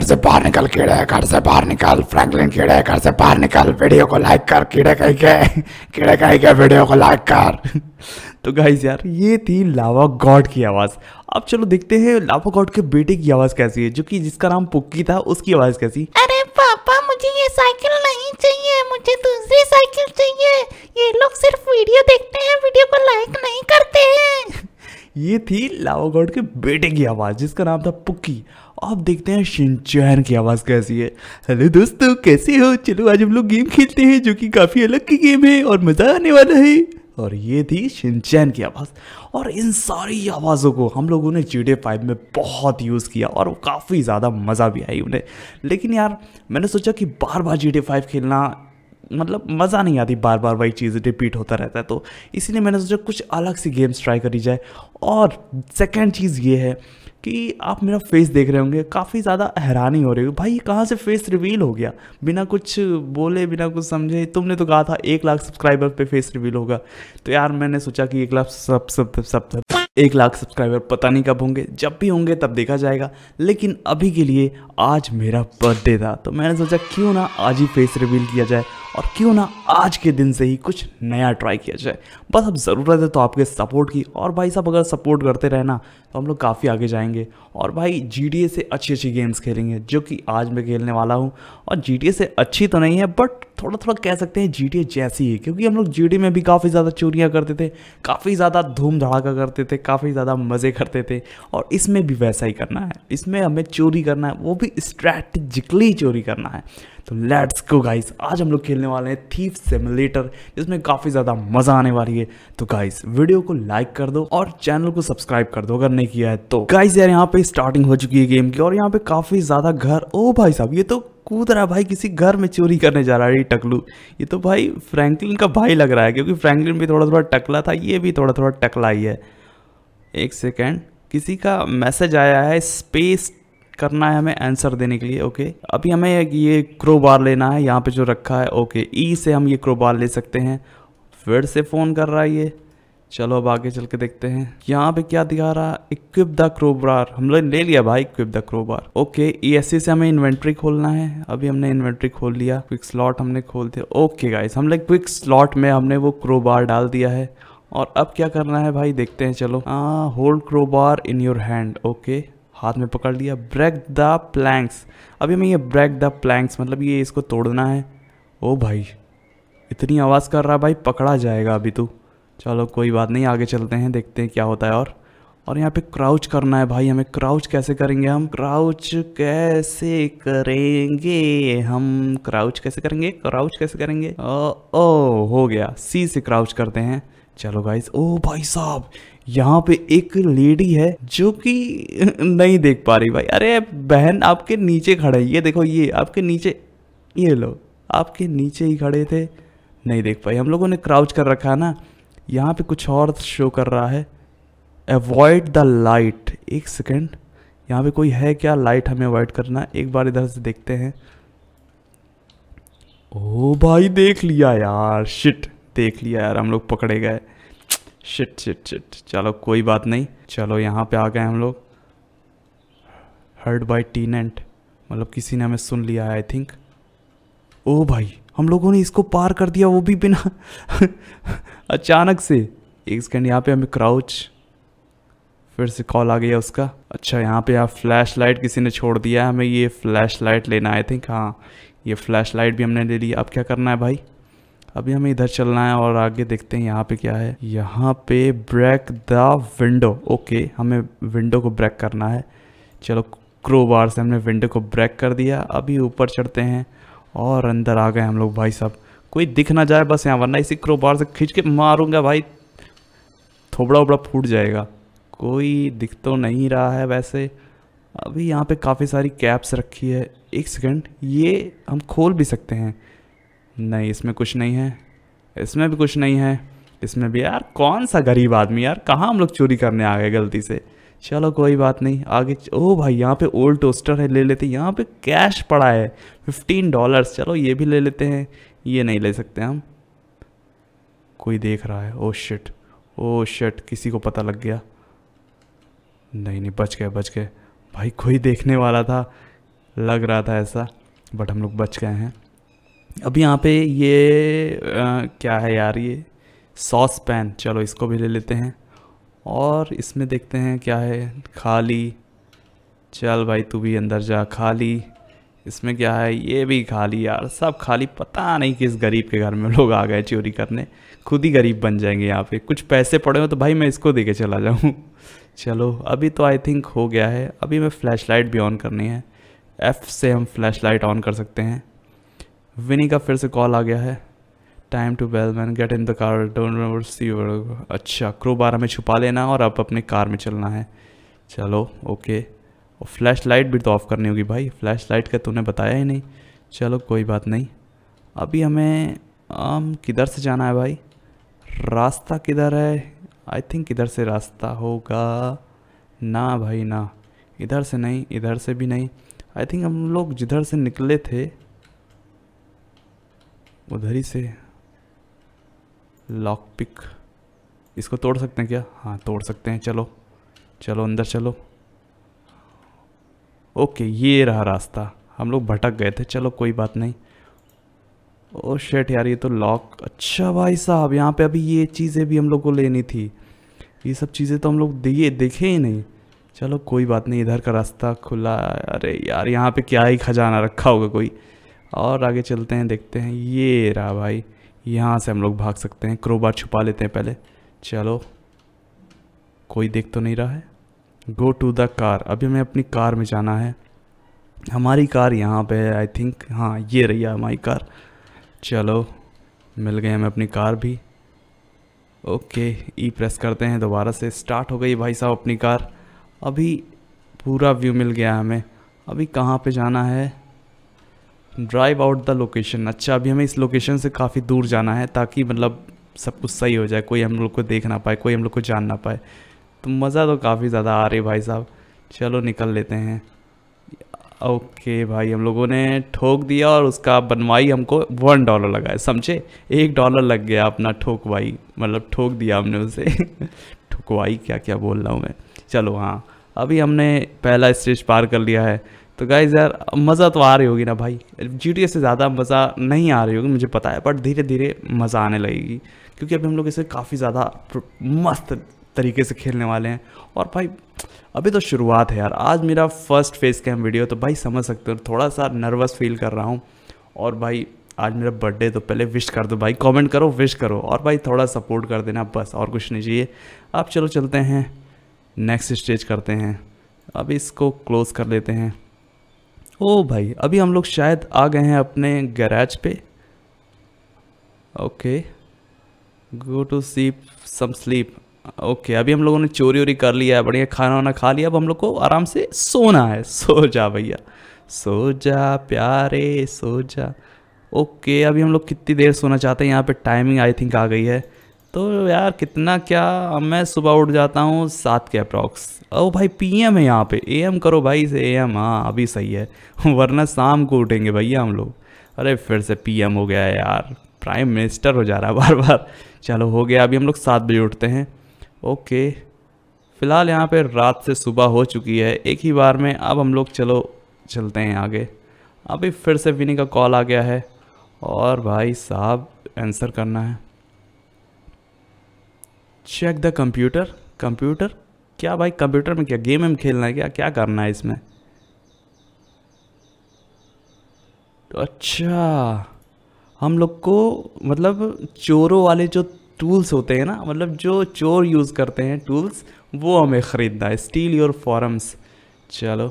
घर से बाहर निकल कीड़े घर से बाहर निकल फ्रैंकलिन कीड़े घर से बाहर निकल वीडियो को लाइक कर कीड़े कह के कीड़े कह के वीडियो को लाइक कर तो गाइज यार ये थी लावा गॉड की आवाज़ अब चलो देखते हैं लावा गॉड के बेटे की आवाज़ कैसी है जो कि जिसका नाम पुक्की था उसकी आवाज़ कैसी अरे पापा मुझे ये साइकिल नहीं चाहिए मुझे दूसरी साइकिल चाहिए ये लोग सिर्फ वीडियो देखते हैं वीडियो को लाइक नहीं करते हैं ये थी लावा गॉड के बेटे की आवाज़ जिसका नाम था पुक्की अब देखते हैं शिनचैन की आवाज़ कैसी है हेलो दोस्तों कैसे हो चलो आज हम लोग गेम खेलते हैं जो कि काफ़ी अलग की गेम है और मज़ा आने वाला है और ये थी शिनचैन की आवाज़ और इन सारी आवाज़ों को हम लोगों ने जी फाइव में बहुत यूज़ किया और काफ़ी ज़्यादा मज़ा भी आई उन्हें लेकिन यार मैंने सोचा कि बार बार जी फाइव खेलना मतलब मज़ा नहीं आती बार बार वही चीज़ रिपीट होता रहता है तो इसीलिए मैंने सोचा कुछ अलग सी गेम्स ट्राई करी जाए और सेकेंड चीज़ ये है कि आप मेरा फेस देख रहे होंगे काफ़ी ज़्यादा हैरानी हो रही हो भाई ये कहाँ से फेस रिवील हो गया बिना कुछ बोले बिना कुछ समझे तुमने तो कहा था एक लाख सब्सक्राइबर पे फेस रिवील होगा तो यार मैंने सोचा कि एक लाख सब सब सब सब एक लाख सब्सक्राइबर पता नहीं कब होंगे जब भी होंगे तब देखा जाएगा लेकिन अभी के लिए आज मेरा बर्थडे था तो मैंने सोचा क्यों ना आज ही फेस रिवील किया जाए और क्यों ना आज के दिन से ही कुछ नया ट्राई किया जाए बस अब ज़रूरत है तो आपके सपोर्ट की और भाई साहब अगर सपोर्ट करते रहना तो हम लोग काफ़ी आगे जाएंगे और भाई जी से अच्छी अच्छी गेम्स खेलेंगे जो कि आज मैं खेलने वाला हूँ और जी से अच्छी तो नहीं है बट थोड़ा थोड़ा कह सकते हैं जी जैसी है क्योंकि हम लोग जी में भी काफ़ी ज़्यादा चोरियाँ करते थे काफ़ी ज़्यादा धूम धड़ाका करते थे काफ़ी ज़्यादा मज़े करते थे और इसमें भी वैसा ही करना है इसमें हमें चोरी करना है वो भी स्ट्रैटेजिकली चोरी करना है तो लेट्स गो गाइस आज हम लोग खेलने वाले हैं थीफ सिमुलेटर जिसमें काफ़ी ज़्यादा मज़ा आने वाली है तो गाइस वीडियो को लाइक कर दो और चैनल को सब्सक्राइब कर दो अगर नहीं किया है तो गाइस यार यहाँ पे स्टार्टिंग हो चुकी है गेम की और यहाँ पे काफ़ी ज़्यादा घर ओ भाई साहब ये तो कूद रहा भाई किसी घर में चोरी करने जा रहा है टकलू ये तो भाई फ्रेंकलिन का भाई लग रहा है क्योंकि फ्रेंकलिन भी थोड़ा थोड़ा टकला था ये भी थोड़ा थोड़ा टकला ही है एक सेकेंड किसी का मैसेज आया है स्पेस करना है हमें आंसर देने के लिए ओके अभी हमें ये क्रोबार लेना है यहाँ पे जो रखा है ओके ई e से हम ये क्रोबार ले सकते हैं फिर से फ़ोन कर रहा है ये चलो अब आगे चल के देखते हैं यहाँ पे क्या दिखा रहा है इक्विप द क्रोबार हम लोग ले लिया भाई equip the crowbar okay E से हमें इन्वेंट्री खोलना है अभी हमने इन्वेंट्री खोल लिया क्विक स्लॉट हमने खोल दिया ओके गाइस लोग क्विक स्लॉट में हमने वो क्रोबार डाल दिया है और अब क्या करना है भाई देखते हैं चलो hold crowbar in your hand okay हाथ में पकड़ लिया ब्रेक द प्लैंक्स अभी हमें ये ब्रेक द प्लैंक्स मतलब ये इसको तोड़ना है ओ भाई इतनी आवाज़ कर रहा भाई पकड़ा जाएगा अभी तो चलो कोई बात नहीं आगे चलते हैं देखते हैं क्या होता है और और यहाँ पे क्राउच करना है भाई हमें क्राउच कैसे करेंगे हम क्राउच कैसे करेंगे हम क्राउच कैसे करेंगे क्राउच कैसे करेंगे ओ, ओ हो गया सी से क्राउच करते हैं चलो गाइस ओ भाई साहब यहाँ पे एक लेडी है जो कि नहीं देख पा रही भाई अरे बहन आपके नीचे खड़े ये देखो ये आपके नीचे ये लो आपके नीचे ही खड़े थे नहीं देख पाई हम लोगों ने क्राउच कर रखा है ना यहाँ पे कुछ और शो कर रहा है अवॉइड द लाइट एक सेकेंड यहाँ पे कोई है क्या लाइट हमें अवॉइड करना एक बार इधर से देखते हैं ओ भाई देख लिया यार शिट देख लिया यार हम लोग पकड़े गए शिट शिट शिट चलो कोई बात नहीं चलो यहाँ पे आ गए हम लोग हर्ड बाई टीनेंट मतलब किसी ने हमें सुन लिया है आई थिंक ओ भाई हम लोगों ने इसको पार कर दिया वो भी बिना अचानक से एक सेकेंड यहाँ पे हमें क्राउच फिर से कॉल आ गया उसका अच्छा यहाँ पे आप फ्लैश लाइट किसी ने छोड़ दिया है हमें ये फ्लैश लाइट लेना आई थिंक हाँ ये फ्लैश लाइट भी हमने ले लिया अब क्या करना है भाई अभी हमें इधर चलना है और आगे देखते हैं यहाँ पे क्या है यहाँ पे ब्रेक द विंडो ओके हमें विंडो को ब्रेक करना है चलो क्रोबार से हमने विंडो को ब्रेक कर दिया अभी ऊपर चढ़ते हैं और अंदर आ गए हम लोग भाई साहब कोई दिख ना जाए बस यहाँ वरना इसी क्रोबार से खींच के मारूंगा भाई थोबड़ा उबड़ा फूट जाएगा कोई दिख तो नहीं रहा है वैसे अभी यहाँ पे काफ़ी सारी कैप्स रखी है एक सेकंड ये हम खोल भी सकते हैं नहीं इसमें कुछ नहीं है इसमें भी कुछ नहीं है इसमें भी यार कौन सा गरीब आदमी यार कहाँ हम लोग चोरी करने आ गए गलती से चलो कोई बात नहीं आगे ओ भाई यहाँ पे ओल्ड टोस्टर है ले लेते हैं यहाँ पे कैश पड़ा है फिफ्टीन डॉलर्स चलो ये भी ले लेते हैं ये नहीं ले सकते हम कोई देख रहा है ओ शिट ओ शिट किसी को पता लग गया नहीं नहीं बच गए बच गए भाई कोई देखने वाला था लग रहा था ऐसा बट हम लोग बच गए हैं अब यहाँ पे ये आ, क्या है यार ये सॉस पैन चलो इसको भी ले लेते हैं और इसमें देखते हैं क्या है खाली चल भाई तू भी अंदर जा खाली इसमें क्या है ये भी खाली यार सब खाली पता नहीं किस गरीब के घर में लोग आ गए चोरी करने खुद ही गरीब बन जाएंगे यहाँ पे कुछ पैसे पड़े हो तो भाई मैं इसको दे के चला जाऊँ चलो अभी तो आई थिंक हो गया है अभी मैं लाइट भी ऑन करनी है एफ़ से हम लाइट ऑन कर सकते हैं विनी का फिर से कॉल आ गया है time to bail man get in the car don't see अच्छा क्रो बारह में छुपा लेना और अब अपने कार में चलना है चलो ओके और फ्लैश लाइट भी तो ऑफ़ करनी होगी भाई फ्लैश लाइट का तूने बताया ही नहीं चलो कोई बात नहीं अभी हमें हम um, किधर से जाना है भाई रास्ता किधर है आई थिंक किधर से रास्ता होगा ना भाई ना इधर से नहीं इधर से भी नहीं आई थिंक हम लोग जिधर से निकले थे उधर ही से लॉक पिक इसको तोड़ सकते हैं क्या हाँ तोड़ सकते हैं चलो चलो अंदर चलो ओके ये रहा रास्ता हम लोग भटक गए थे चलो कोई बात नहीं ओ शेट यार ये तो लॉक अच्छा भाई साहब यहाँ पे अभी ये चीज़ें भी हम लोग को लेनी थी ये सब चीज़ें तो हम लोग दिए देखे ही नहीं चलो कोई बात नहीं इधर का रास्ता खुला अरे यार यहाँ पे क्या ही खजाना रखा होगा कोई और आगे चलते हैं देखते हैं ये रहा भाई यहाँ से हम लोग भाग सकते हैं क्रोबार छुपा लेते हैं पहले चलो कोई देख तो नहीं रहा है गो टू द कार अभी हमें अपनी कार में जाना है हमारी कार यहाँ पे है आई थिंक हाँ ये रही है हमारी कार चलो मिल गए हमें अपनी कार भी ओके ई प्रेस करते हैं दोबारा से स्टार्ट हो गई भाई साहब अपनी कार अभी पूरा व्यू मिल गया हमें अभी कहाँ पे जाना है ड्राइव आउट द लोकेशन अच्छा अभी हमें इस लोकेशन से काफ़ी दूर जाना है ताकि मतलब सब कुछ सही हो जाए कोई हम लोग को देख ना पाए कोई हम लोग को जान ना पाए तो मज़ा तो काफ़ी ज़्यादा आ रही भाई साहब चलो निकल लेते हैं ओके भाई हम लोगों ने ठोक दिया और उसका बनवाई हमको वन डॉलर लगाया समझे एक डॉलर लग गया अपना ठोक भाई मतलब ठोक दिया हमने उसे ठोकवाई क्या क्या बोल रहा हूँ मैं चलो हाँ अभी हमने पहला स्टेज पार कर लिया है तो गाइज यार मज़ा तो आ रही होगी ना भाई जी से ज़्यादा मज़ा नहीं आ रही होगी मुझे पता है बट धीरे धीरे मज़ा आने लगेगी क्योंकि अभी हम लोग इसे काफ़ी ज़्यादा मस्त तरीके से खेलने वाले हैं और भाई अभी तो शुरुआत है यार आज मेरा फर्स्ट फेस कैम वीडियो तो भाई समझ सकते हो थोड़ा सा नर्वस फील कर रहा हूँ और भाई आज मेरा बर्थडे तो पहले विश कर दो भाई कमेंट करो विश करो और भाई थोड़ा सपोर्ट कर देना बस और कुछ नहीं चाहिए आप चलो चलते हैं नेक्स्ट स्टेज करते हैं अब इसको क्लोज़ कर लेते हैं ओ भाई अभी हम लोग शायद आ गए हैं अपने गैराज पे ओके गो टू सीप सम स्लीप ओके अभी हम लोगों ने चोरी वोरी कर लिया है बढ़िया खाना वाना खा लिया अब हम लोग को आराम से सोना है सो जा भैया सो जा प्यारे सो जा ओके अभी हम लोग कितनी देर सोना चाहते हैं यहाँ पे टाइमिंग आई थिंक आ गई है तो यार कितना क्या मैं सुबह उठ जाता हूँ सात के अप्रॉक्स ओ भाई पीएम है यहाँ पे एएम करो भाई से एएम हाँ अभी सही है वरना शाम को उठेंगे भैया हम लोग अरे फिर से पीएम हो गया यार प्राइम मिनिस्टर हो जा रहा है बार बार चलो हो गया अभी हम लोग सात बजे उठते हैं ओके फ़िलहाल यहाँ पे रात से सुबह हो चुकी है एक ही बार में अब हम लोग चलो चलते हैं आगे अभी फिर से विनी का कॉल आ गया है और भाई साहब आंसर करना है चेक द कंप्यूटर कंप्यूटर क्या भाई कंप्यूटर में क्या गेम में खेलना है क्या क्या करना है इसमें तो अच्छा हम लोग को मतलब चोरों वाले जो टूल्स होते हैं ना मतलब जो चोर यूज़ करते हैं टूल्स वो हमें ख़रीदना है स्टील योर फॉरम्स चलो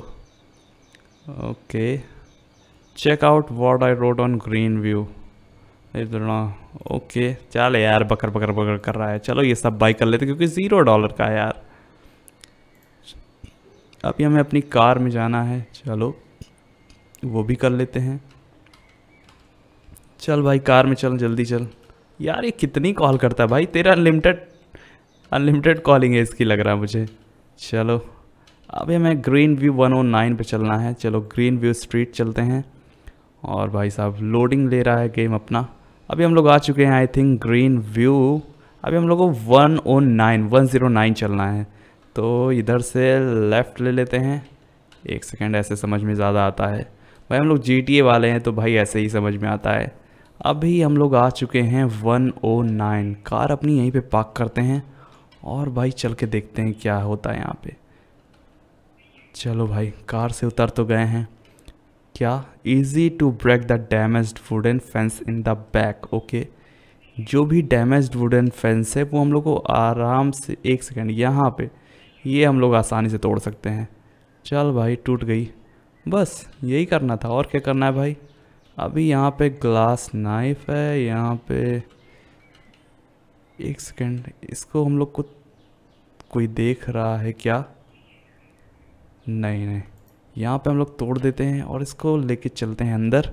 okay check out what I road on green view तो ओके चल यार बकर बकर बकर कर रहा है चलो ये सब बाई कर लेते क्योंकि ज़ीरो डॉलर का है यार अभी हमें अपनी कार में जाना है चलो वो भी कर लेते हैं चल भाई कार में चल जल्दी चल यार ये कितनी कॉल करता है भाई तेरा अनलिमिटेड अनलिमिटेड कॉलिंग है इसकी लग रहा है मुझे चलो अभी हमें ग्रीन व्यू 109 पे चलना है चलो ग्रीन व्यू स्ट्रीट चलते हैं और भाई साहब लोडिंग ले रहा है गेम अपना अभी हम लोग आ चुके हैं आई थिंक ग्रीन व्यू अभी हम लोग को one O nine one zero nine चलना है तो इधर से लेफ़्ट ले लेते हैं एक सेकेंड ऐसे समझ में ज़्यादा आता है भाई हम लोग जी वाले हैं तो भाई ऐसे ही समझ में आता है अभी हम लोग आ चुके हैं वन ओ नाइन कार अपनी यहीं पे पार्क करते हैं और भाई चल के देखते हैं क्या होता है यहाँ पे चलो भाई कार से उतर तो गए हैं क्या easy to break the damage wooden fence in the back okay जो भी डैमेज वुडन फेंस है वो हम लोग को आराम से एक सेकेंड यहाँ पे ये हम लोग आसानी से तोड़ सकते हैं चल भाई टूट गई बस यही करना था और क्या करना है भाई अभी यहाँ पे ग्लास नाइफ है यहाँ पे एक सेकेंड इसको हम लोग को कोई देख रहा है क्या नहीं नहीं यहाँ पे हम लोग तोड़ देते हैं और इसको लेके चलते हैं अंदर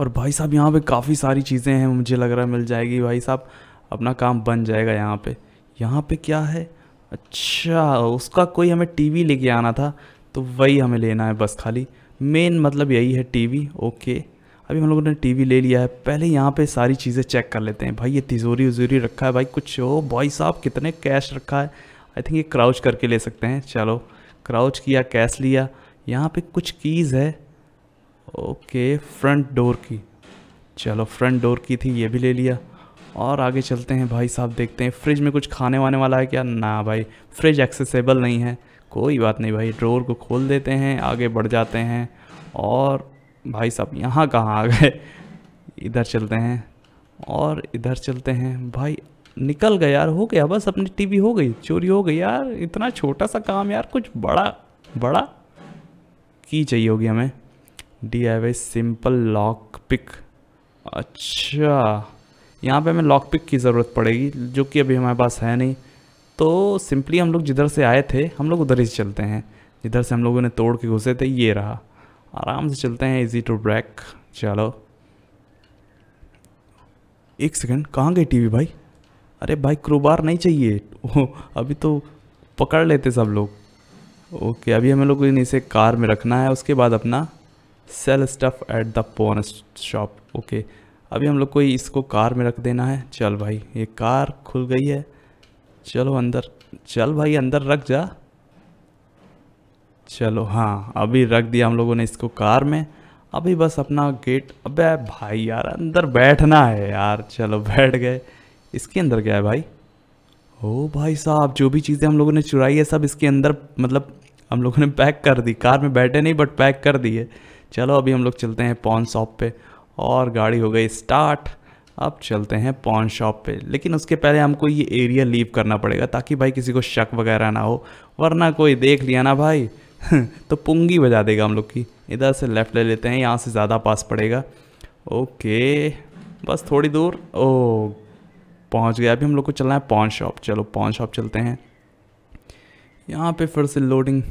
और भाई साहब यहाँ पे काफ़ी सारी चीज़ें हैं मुझे लग रहा है मिल जाएगी भाई साहब अपना काम बन जाएगा यहाँ पे यहाँ पे क्या है अच्छा उसका कोई हमें टीवी लेके आना था तो वही हमें लेना है बस खाली मेन मतलब यही है टीवी ओके अभी हम लोगों ने टीवी ले लिया है पहले यहाँ पे सारी चीज़ें चेक कर लेते हैं भाई ये तिजोरी उजोरी रखा है भाई कुछ हो भाई साहब कितने कैश रखा है आई थिंक ये क्राउच करके ले सकते हैं चलो क्राउच किया कैश लिया यहाँ पे कुछ कीज़ है ओके फ्रंट डोर की चलो फ्रंट डोर की थी ये भी ले लिया और आगे चलते हैं भाई साहब देखते हैं फ्रिज में कुछ खाने वाने वाला है क्या ना भाई फ्रिज एक्सेसिबल नहीं है कोई बात नहीं भाई डोर को खोल देते हैं आगे बढ़ जाते हैं और भाई साहब यहाँ कहाँ आ गए इधर चलते हैं और इधर चलते हैं भाई निकल गया यार हो गया बस अपनी टीवी हो गई चोरी हो गई यार इतना छोटा सा काम यार कुछ बड़ा बड़ा की चाहिए होगी हमें D I Y simple lock pick अच्छा यहाँ पे हमें लॉक पिक की ज़रूरत पड़ेगी जो कि अभी हमारे पास है नहीं तो सिंपली हम लोग जिधर से आए थे हम लोग उधर ही चलते हैं जिधर से हम लोगों ने तोड़ के घुसे थे ये रहा आराम से चलते हैं इजी टू ब्रैक चलो एक सेकंड कहाँ गई टीवी भाई अरे भाई क्रोबार नहीं चाहिए अभी तो पकड़ लेते सब लोग ओके अभी हमें लोग इसे कार में रखना है उसके बाद अपना sell stuff at the pawn shop okay अभी हम लोग को इसको कार में रख देना है चल भाई ये कार खुल गई है चलो अंदर चल भाई अंदर रख जा चलो हाँ अभी रख दिया हम लोगों ने इसको कार में अभी बस अपना गेट अबे भाई यार अंदर बैठना है यार चलो बैठ गए इसके अंदर क्या है भाई ओ भाई साहब जो भी चीज़ें हम लोगों ने चुराई है सब इसके अंदर मतलब हम लोगों ने पैक कर दी कार में बैठे नहीं बट पैक कर दिए चलो अभी हम लोग चलते हैं पॉन शॉप पे और गाड़ी हो गई स्टार्ट अब चलते हैं पॉन शॉप पे लेकिन उसके पहले हमको ये एरिया लीव करना पड़ेगा ताकि भाई किसी को शक वगैरह ना हो वरना कोई देख लिया ना भाई तो पुंगी बजा देगा हम लोग की इधर से लेफ़्ट ले लेते हैं यहाँ से ज़्यादा पास पड़ेगा ओके बस थोड़ी दूर ओ पहुंच गया अभी हम लोग को चलना है पॉन शॉप चलो पॉन शॉप चलते हैं यहाँ पे फिर से लोडिंग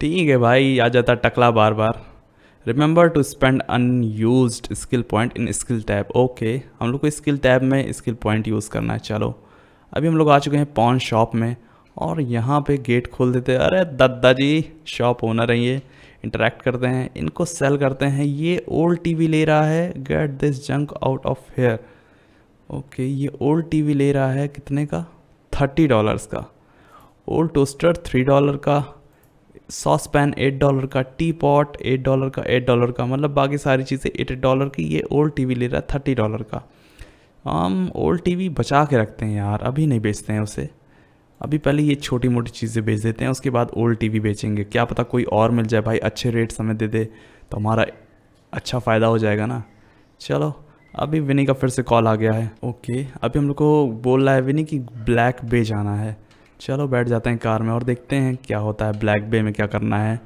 ठीक है भाई आ जाता टकला बार बार remember to spend unused skill point in skill tab okay हम लोग को स्किल टैब में स्किल पॉइंट यूज़ करना है चलो अभी हम लोग आ चुके हैं पॉन शॉप में और यहाँ पे गेट खोल देते हैं अरे दद्दा जी शॉप ओनर है ये इंटरेक्ट करते हैं इनको सेल करते हैं ये ओल्ड टीवी ले रहा है get this junk out of here okay ये ओल्ड टीवी ले रहा है कितने का थर्टी डॉलर्स का ओल्ड टोस्टर थ्री डॉलर का सॉस पैन एट डॉलर का टी पॉट एट डॉलर का एट डॉलर का मतलब बाकी सारी चीज़ें एट एट डॉलर की ये ओल्ड टीवी ले रहा है थर्टी डॉलर का हम ओल्ड टीवी बचा के रखते हैं यार अभी नहीं बेचते हैं उसे अभी पहले ये छोटी मोटी चीज़ें बेच देते हैं उसके बाद ओल्ड टीवी बेचेंगे क्या पता कोई और मिल जाए भाई अच्छे रेट समय दे दे तो हमारा अच्छा फ़ायदा हो जाएगा ना चलो अभी विनी का फिर से कॉल आ गया है ओके अभी हम लोग को बोल रहा है विनी कि ब्लैक बे जाना है चलो बैठ जाते हैं कार में और देखते हैं क्या होता है ब्लैक बे में क्या करना है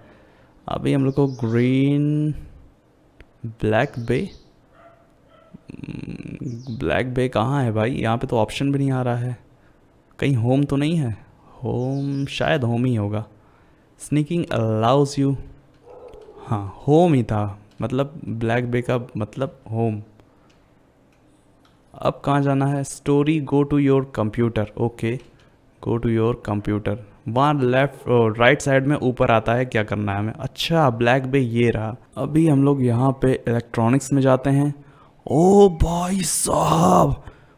अभी हम लोग को green black bay hmm, black bay कहाँ है भाई यहाँ पे तो ऑप्शन भी नहीं आ रहा है कहीं होम तो नहीं है होम शायद होम ही होगा स्निकिंग अलाउज यू हाँ होम ही था मतलब ब्लैक बे का मतलब होम अब कहाँ जाना है story go to your computer okay go to your computer वहाँ लेफ्ट राइट साइड में ऊपर आता है क्या करना है हमें अच्छा ब्लैक बे ये रहा अभी हम लोग यहाँ पे इलेक्ट्रॉनिक्स में जाते हैं ओ भाई साहब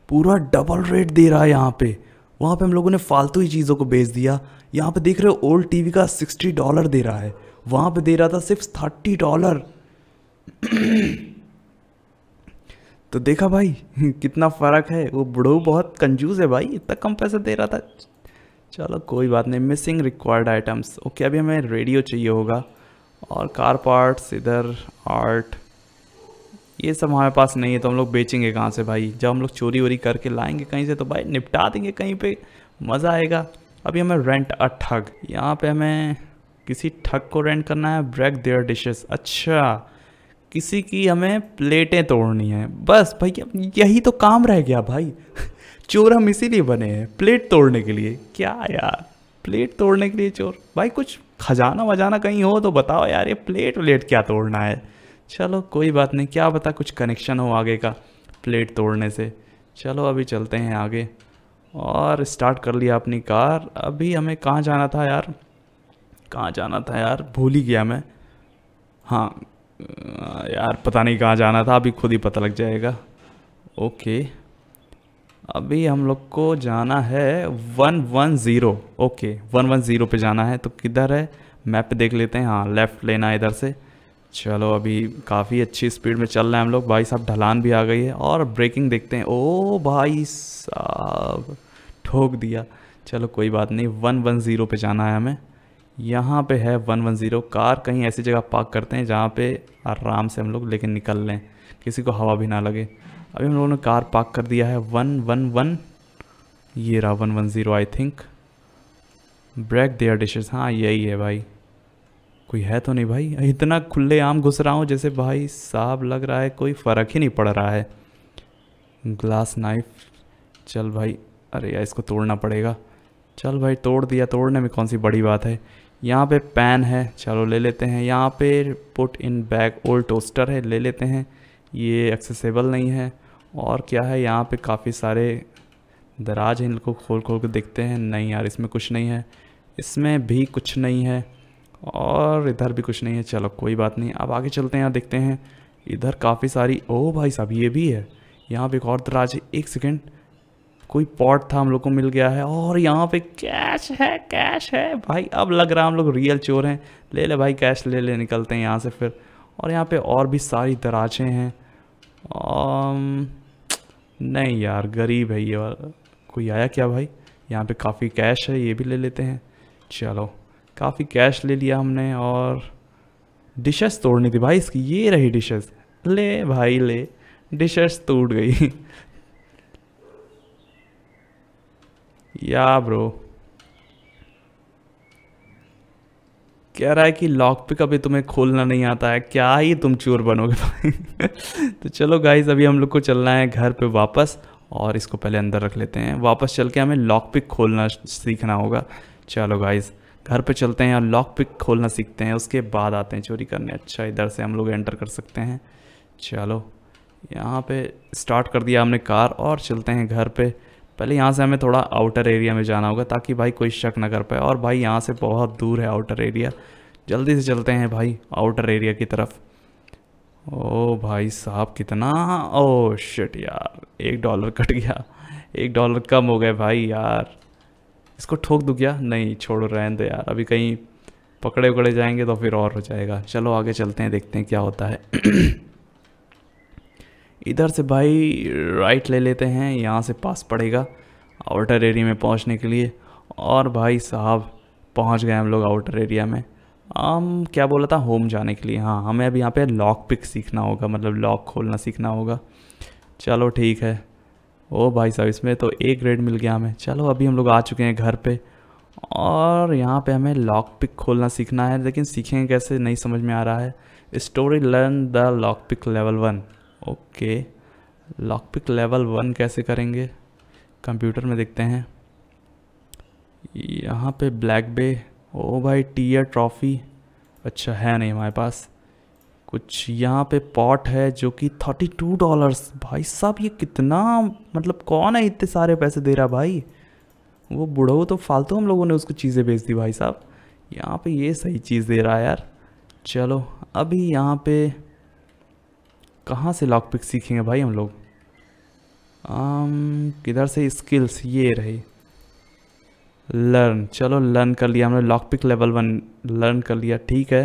पूरा डबल रेट दे रहा है यहाँ पे वहाँ पे हम लोगों ने फालतू ही चीज़ों को बेच दिया यहाँ पे देख रहे हो ओल्ड टीवी का सिक्सटी डॉलर दे रहा है वहाँ पे दे रहा था सिर्फ थर्टी डॉलर तो देखा भाई कितना फ़र्क है वो बुढ़ऊ बहुत कंजूस है भाई इतना कम पैसा दे रहा था चलो कोई बात नहीं मिसिंग रिक्वायर्ड आइटम्स ओके अभी हमें रेडियो चाहिए होगा और कार पार्ट्स इधर आर्ट ये सब हमारे पास नहीं है तो हम लोग बेचेंगे कहाँ से भाई जब हम लोग चोरी वोरी करके लाएंगे कहीं से तो भाई निपटा देंगे कहीं पे मज़ा आएगा अभी हमें रेंट अ ठग यहाँ पे हमें किसी ठग को रेंट करना है ब्रेक देयर डिशेस अच्छा किसी की हमें प्लेटें तोड़नी है बस भाई यही तो काम रह गया भाई चोर हम इसीलिए बने हैं प्लेट तोड़ने के लिए क्या यार प्लेट तोड़ने के लिए चोर भाई कुछ खजाना वजाना कहीं हो तो बताओ यार ये प्लेट व्लेट क्या तोड़ना है चलो कोई बात नहीं क्या पता कुछ कनेक्शन हो आगे का प्लेट तोड़ने से चलो अभी चलते हैं आगे और स्टार्ट कर लिया अपनी कार अभी हमें कहाँ जाना था यार कहाँ जाना था यार भूल ही गया मैं हाँ यार पता नहीं कहाँ जाना था अभी खुद ही पता लग जाएगा ओके अभी हम लोग को जाना है one one zero okay one one zero पे जाना है तो किधर है मैप देख लेते हैं हाँ लेफ़्ट लेना है इधर से चलो अभी काफ़ी अच्छी स्पीड में चल रहे हैं हम लोग भाई साहब ढलान भी आ गई है और ब्रेकिंग देखते हैं ओ भाई साहब ठोक दिया चलो कोई बात नहीं वन वन ज़ीरो पे जाना है हमें यहाँ पे है वन वन ज़ीरो कार कहीं ऐसी जगह पार्क करते हैं जहाँ पे आराम से हम लोग लेकिन निकल लें किसी को हवा भी ना लगे अभी हम लोगों ने कार पार्क कर दिया है वन वन वन ये रहा one one zero I think break their dishes हाँ यही है भाई कोई है तो नहीं भाई इतना खुले आम घुस रहा हूँ जैसे भाई साहब लग रहा है कोई फ़र्क ही नहीं पड़ रहा है ग्लास नाइफ चल भाई अरे यार इसको तोड़ना पड़ेगा चल भाई तोड़ दिया तोड़ने में कौन सी बड़ी बात है यहाँ पे पैन है चलो ले लेते हैं यहाँ पे put in bag old toaster है ले लेते हैं ये एक्सेसिबल नहीं है और क्या है यहाँ पे काफ़ी सारे दराज हैं इनको खोल खोल के देखते हैं नहीं यार इसमें कुछ नहीं है इसमें भी कुछ नहीं है और इधर भी कुछ नहीं है चलो कोई बात नहीं अब आगे चलते हैं यहाँ देखते हैं इधर काफ़ी सारी ओ भाई साहब ये भी है यहाँ पे एक और दराज है एक सेकेंड कोई पॉट था हम लोग को मिल गया है और यहाँ पे कैश है कैश है भाई अब लग रहा है हम लोग रियल चोर हैं ले ले भाई कैश ले ले निकलते हैं यहाँ से फिर और यहाँ पे और भी सारी दराजें हैं नहीं यार गरीब है ये वाला कोई आया क्या भाई यहाँ पे काफ़ी कैश है ये भी ले लेते हैं चलो काफ़ी कैश ले लिया हमने और डिशेस तोड़नी थी भाई इसकी ये रही डिशेस ले भाई ले डिशेस टूट गई या ब्रो कह रहा है कि लॉक पिक अभी तुम्हें खोलना नहीं आता है क्या ही तुम चोर बनोगे भाई तो चलो गाइज अभी हम लोग को चलना है घर पे वापस और इसको पहले अंदर रख लेते हैं वापस चल के हमें लॉक पिक खोलना सीखना होगा चलो गाइज घर पे चलते हैं और लॉक पिक खोलना सीखते हैं उसके बाद आते हैं चोरी करने अच्छा इधर से हम लोग एंटर कर सकते हैं चलो यहाँ पे स्टार्ट कर दिया हमने कार और चलते हैं घर पे पहले यहाँ से हमें थोड़ा आउटर एरिया में जाना होगा ताकि भाई कोई शक ना कर पाए और भाई यहाँ से बहुत दूर है आउटर एरिया जल्दी से चलते हैं भाई आउटर एरिया की तरफ ओ भाई साहब कितना ओ शिट यार एक डॉलर कट गया एक डॉलर कम हो गए भाई यार इसको ठोक दूँ क्या नहीं छोड़ो रहने दो यार अभी कहीं पकड़े उकड़े जाएंगे तो फिर और हो जाएगा चलो आगे चलते हैं देखते हैं क्या होता है इधर से भाई राइट ले लेते हैं यहाँ से पास पड़ेगा आउटर एरिया में पहुँचने के लिए और भाई साहब पहुँच गए हम लोग आउटर एरिया में हम क्या बोला था होम जाने के लिए हाँ हमें अभी यहाँ पे लॉक पिक सीखना होगा मतलब लॉक खोलना सीखना होगा चलो ठीक है ओ भाई साहब इसमें तो एक ग्रेड मिल गया हमें चलो अभी हम लोग आ चुके हैं घर पे और यहाँ पे हमें लॉक पिक खोलना सीखना है लेकिन सीखेंगे कैसे नहीं समझ में आ रहा है story learn the lock pick level one okay lockpick level one कैसे करेंगे कंप्यूटर में देखते हैं यहाँ पे ब्लैक बे ओ भाई टीयर ट्रॉफी अच्छा है नहीं हमारे पास कुछ यहाँ पे पॉट है जो कि थर्टी टू डॉलर्स भाई साहब ये कितना मतलब कौन है इतने सारे पैसे दे रहा भाई वो बुढ़ो तो फालतू हम लोगों ने उसको चीज़ें बेच दी भाई साहब यहाँ पे ये सही चीज़ दे रहा है यार चलो अभी यहाँ पे कहाँ से लॉक पिक सीखेंगे भाई हम लोग um, किधर से स्किल्स ये रही लर्न चलो लर्न कर लिया हमने lock pick level one learn कर लिया ठीक है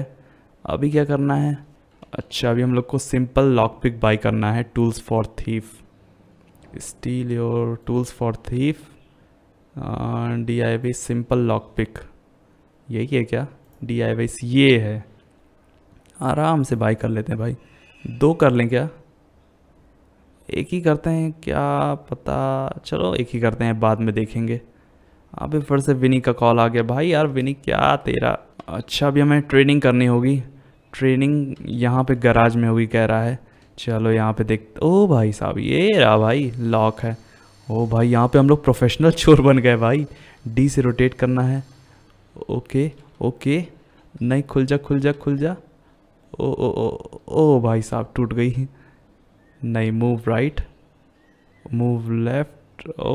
अभी क्या करना है अच्छा अभी हम लोग को सिंपल लॉक पिक बाई करना है tools for thief steal your tools for thief D I V simple lock pick यही है क्या डी आई वी ये है आराम से बाई कर लेते हैं भाई दो कर लें क्या एक ही करते हैं क्या पता चलो एक ही करते हैं बाद में देखेंगे अभी फिर से विनी का कॉल आ गया भाई यार विनी क्या तेरा अच्छा अभी हमें ट्रेनिंग करनी होगी ट्रेनिंग यहाँ पे गराज में होगी कह रहा है चलो यहाँ पे देख ओ भाई साहब ये रहा भाई लॉक है ओ भाई यहाँ पे हम लोग प्रोफेशनल चोर बन गए भाई डी से रोटेट करना है ओके ओके नहीं खुल जा खुल जा खुल जा ओ ओ ओ ओ भाई साहब टूट गई नहीं मूव राइट मूव लेफ्ट ओ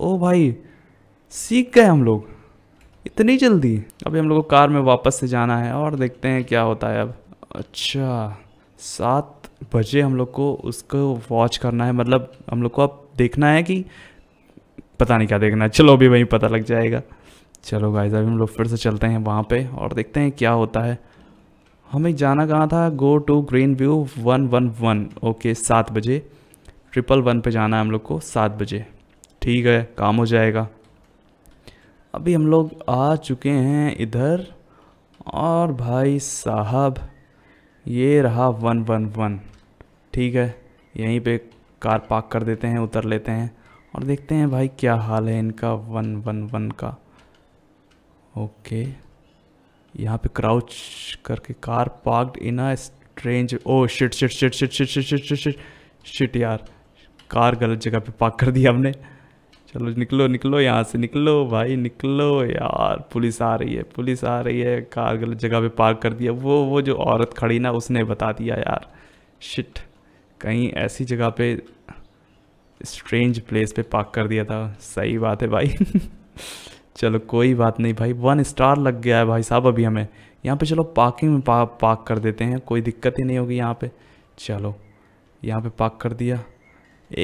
ओ भाई सीख गए हम लोग इतनी जल्दी अभी हम लोग को कार में वापस से जाना है और देखते हैं क्या होता है अब अच्छा सात बजे हम लोग को उसको वॉच करना है मतलब हम लोग को अब देखना है कि पता नहीं क्या देखना है चलो अभी वहीं पता लग जाएगा चलो भाई साहब हम लोग फिर से चलते हैं वहाँ पे और देखते हैं क्या होता है हमें जाना कहाँ था go to green view one one one okay सात बजे ट्रिपल वन पे जाना है हम लोग को सात बजे ठीक है काम हो जाएगा अभी हम लोग आ चुके हैं इधर और भाई साहब ये रहा वन वन वन ठीक है यहीं पे कार पार्क कर देते हैं उतर लेते हैं और देखते हैं भाई क्या हाल है इनका वन वन वन का ओके यहाँ पे क्राउच करके car parked in a strange oh shit shit shit shit shit shit shit shit shit shit यार कार गलत जगह पे पार्क कर दिया हमने चलो निकलो निकलो यहाँ से निकलो भाई निकलो यार पुलिस आ रही है पुलिस आ रही है कार गलत जगह पे पार्क कर दिया वो वो जो औरत खड़ी ना उसने बता दिया यार शिट कहीं ऐसी जगह पे स्ट्रेंज प्लेस पे पार्क कर दिया था सही बात है भाई चलो कोई बात नहीं भाई वन स्टार लग गया है भाई साहब अभी हमें यहाँ पे चलो पार्किंग में पा, पार्क कर देते हैं कोई दिक्कत ही नहीं होगी यहाँ पे चलो यहाँ पे पार्क कर दिया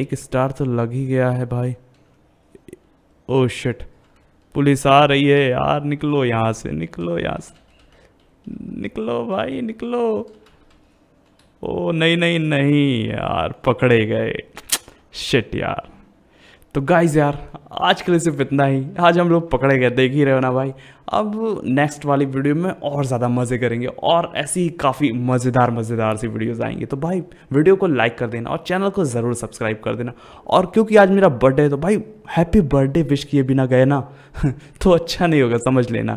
एक स्टार तो लग ही गया है भाई ओ oh शिट पुलिस आ रही है यार निकलो यहाँ से निकलो यहाँ से निकलो भाई निकलो ओ oh, नहीं नहीं नहीं यार पकड़े गए शिट यार तो गाइज यार आज के लिए सिर्फ इतना ही आज हम लोग पकड़े गए देख ही रहे हो ना भाई अब नेक्स्ट वाली वीडियो में और ज़्यादा मज़े करेंगे और ऐसी काफ़ी मज़ेदार मज़ेदार सी वीडियोस आएंगे तो भाई वीडियो को लाइक कर देना और चैनल को ज़रूर सब्सक्राइब कर देना और क्योंकि आज मेरा बर्थडे है तो भाई हैप्पी बर्थडे विश किए बिना गए ना तो अच्छा नहीं होगा समझ लेना